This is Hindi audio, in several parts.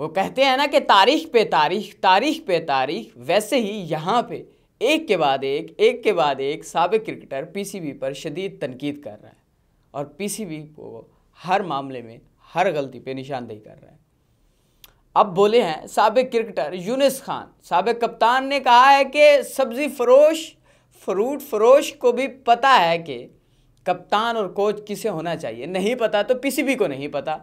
वो कहते हैं ना कि तारीख पे तारीख तारीख पे तारीख वैसे ही यहाँ पे एक के बाद एक एक के बाद एक सबक क्रिकेटर पीसीबी पर शदीद तनकीद कर रहा है और पीसीबी को हर मामले में हर गलती पे निशानदेही कर रहा है अब बोले हैं सबक क्रिकेटर यूनिस खान सबक कप्तान ने कहा है कि सब्ज़ी फरोश फ्रूट फरोश को भी पता है कि कप्तान और कोच किसे होना चाहिए नहीं पता तो पीसीबी को नहीं पता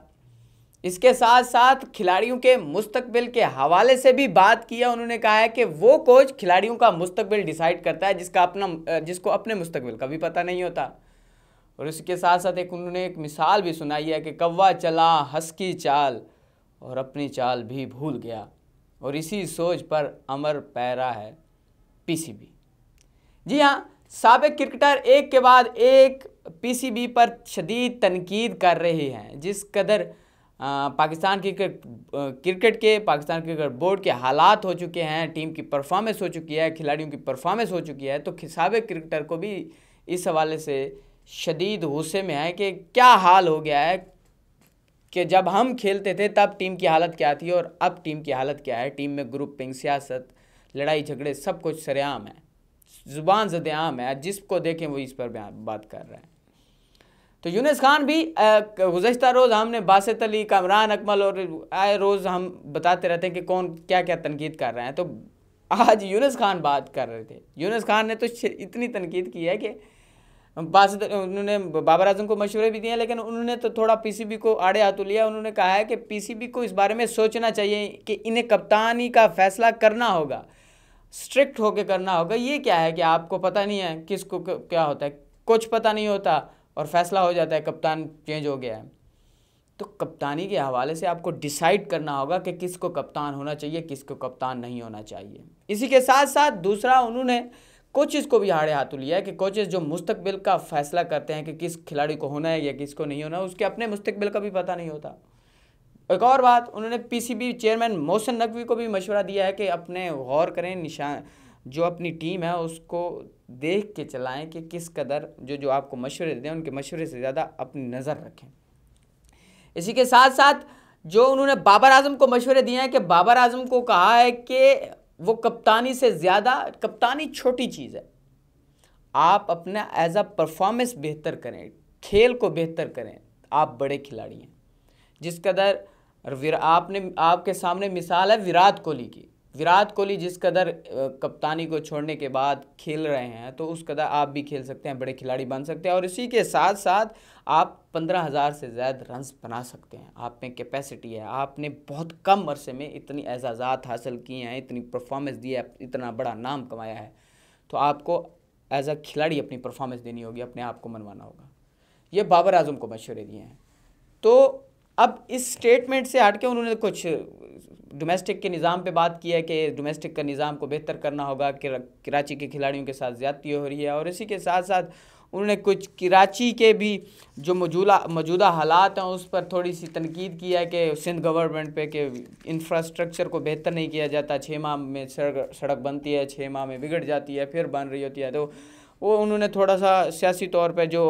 इसके साथ साथ खिलाड़ियों के मुस्तबिल के हवाले से भी बात किया उन्होंने कहा है कि वो कोच खिलाड़ियों का मुस्तबिल डिसाइड करता है जिसका अपना जिसको अपने मुस्तबिल का भी पता नहीं होता और इसके साथ साथ एक उन्होंने एक मिसाल भी सुनाई है कि कौवा चला हंस की चाल और अपनी चाल भी भूल गया और इसी सोच पर अमर पैरा है पीसीबी जी हाँ सबक क्रिकेटर एक के बाद एक पीसीबी पर शदीद तनकीद कर रहे हैं जिस कदर पाकिस्तान क्रिकेट क्रिकेट के पाकिस्तान क्रिकेट बोर्ड के हालात हो चुके हैं टीम की परफॉर्मेंस हो चुकी है खिलाड़ियों की परफॉर्मेंस हो चुकी है तो सबक क्रिकेटर को भी इस हवाले से शदीद गुस्से में है कि क्या हाल हो गया है कि जब हम खेलते थे तब टीम की हालत क्या थी और अब टीम की हालत क्या है टीम में ग्रुपिंग सियासत लड़ाई झगड़े सब कुछ सरेआम है ज़ुबान जद आम है जिसको देखें वो इस पर बात कर रहे हैं तो यूनस खान भी गुजशत रोज़ हमने बासत अली कामरान अकमल और आए रोज़ हम बताते रहते हैं कि कौन क्या क्या तनकीद कर रहे हैं तो आज यूनस खान बात कर रहे थे यूनस खान ने तो इतनी तनकीद की है कि बासत उन्होंने बाबर आजम को मशवरे भी दिए लेकिन उन्होंने तो थोड़ा पीसीबी को आड़े हाथों लिया उन्होंने कहा है कि पीसीबी को इस बारे में सोचना चाहिए कि इन्हें कप्तानी का फैसला करना होगा स्ट्रिक्ट होकर करना होगा ये क्या है कि आपको पता नहीं है किसको क्या होता है कुछ पता नहीं होता और फैसला हो जाता है कप्तान चेंज हो गया है तो कप्तानी के हवाले से आपको डिसाइड करना होगा कि किसको कप्तान होना चाहिए किसको कप्तान नहीं होना चाहिए इसी के साथ साथ दूसरा उन्होंने कोचेज़ को भी हाड़े हाथों लिया है कि कोचेज़ जो मुस्तबिल का फैसला करते हैं कि किस खिलाड़ी को होना है या किसको नहीं होना उसके अपने मुस्तबिल का भी पता नहीं होता एक और बात उन्होंने पीसीबी चेयरमैन मोहसिन नकवी को भी मशवरा दिया है कि अपने गौर करें निशान जो अपनी टीम है उसको देख के चलाएं कि किस कदर जो जो आपको मशवरे दें उनके मशवरे से ज़्यादा अपनी नज़र रखें इसी के साथ साथ जो उन्होंने बाबर आजम को मशवरे दिए हैं कि बाबर आजम को कहा है कि वो कप्तानी से ज़्यादा कप्तानी छोटी चीज़ है आप अपना एज आ परफॉर्मेंस बेहतर करें खेल को बेहतर करें आप बड़े खिलाड़ी हैं जिस कदर आपने आपके सामने मिसाल है विराट कोहली की विराट कोहली जिस कदर कप्तानी को छोड़ने के बाद खेल रहे हैं तो उस कदर आप भी खेल सकते हैं बड़े खिलाड़ी बन सकते हैं और इसी के साथ साथ आप पंद्रह हज़ार से ज़्यादा रन्स बना सकते हैं आप में कैपेसिटी है आपने बहुत कम अरसे में इतनी एजाज़ात हासिल की हैं इतनी परफॉर्मेंस दी है इतना बड़ा नाम कमाया है तो आपको एज अ खिलाड़ी अपनी परफॉर्मेंस देनी होगी अपने आप को मनवाना होगा ये बाबर आजम को मशवरे दिए हैं तो अब इस स्टेटमेंट से हट के उन्होंने कुछ डोमेस्टिक के निज़ाम पे बात की है कि डोमेस्टिक का निज़ाम को बेहतर करना होगा कि कराची के खिलाड़ियों के साथ ज़्यादती हो रही है और इसी के साथ साथ उन्होंने कुछ कराची के भी जो मौजूदा मौजूदा हालात हैं उस पर थोड़ी सी तनकीद की है कि सिंध गवर्नमेंट पे कि इंफ्रास्ट्रक्चर को बेहतर नहीं किया जाता छः माह में सड़क सड़क बनती है छः माह में बिगड़ जाती है फिर बन रही होती है तो वो उन्होंने थोड़ा सा सियासी तौर पर जो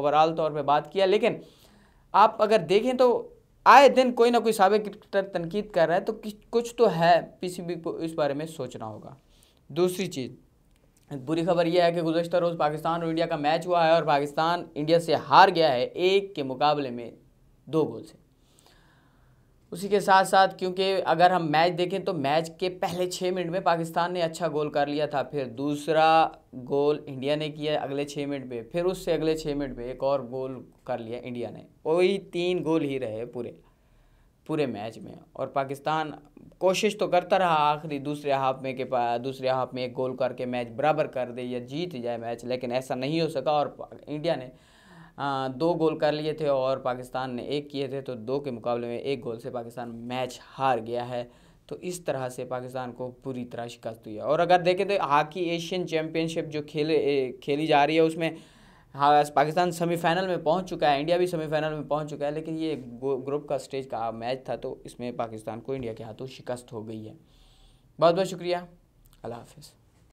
ओवरऑल तौर पर बात किया लेकिन आप अगर देखें तो आए दिन कोई ना कोई सबक क्रिकेटर तनकीद कर रहा है तो कुछ तो है पीसीबी को इस बारे में सोचना होगा दूसरी चीज़ बुरी खबर यह है कि गुजशत रोज़ पाकिस्तान और इंडिया का मैच हुआ है और पाकिस्तान इंडिया से हार गया है एक के मुकाबले में दो गोल से उसी के साथ साथ क्योंकि अगर हम मैच देखें तो मैच के पहले छः मिनट में पाकिस्तान ने अच्छा गोल कर लिया था फिर दूसरा गोल इंडिया ने किया अगले छः मिनट में फिर उससे अगले छः मिनट में एक और गोल कर लिया इंडिया ने वही तीन गोल ही रहे पूरे पूरे मैच में और पाकिस्तान कोशिश तो करता रहा आखिरी दूसरे हाफ में के दूसरे हाफ में एक गोल करके मैच बराबर कर दे या जीत जाए मैच लेकिन ऐसा नहीं हो सका और इंडिया ने दो गोल कर लिए थे और पाकिस्तान ने एक किए थे तो दो के मुकाबले में एक गोल से पाकिस्तान मैच हार गया है तो इस तरह से पाकिस्तान को पूरी तरह शिकस्त हुई है और अगर देखें तो हॉकी एशियन चैम्पियनशिप जो खेले खेली जा रही है उसमें हाँ पाकिस्तान सेमीफाइनल में पहुंच चुका है इंडिया भी सेमीफाइनल में पहुंच चुका है लेकिन ये ग्रुप का स्टेज का मैच था तो इसमें पाकिस्तान को इंडिया के हाथों शिकस्त हो गई है बहुत बहुत शुक्रिया अल्लाह हाफिज़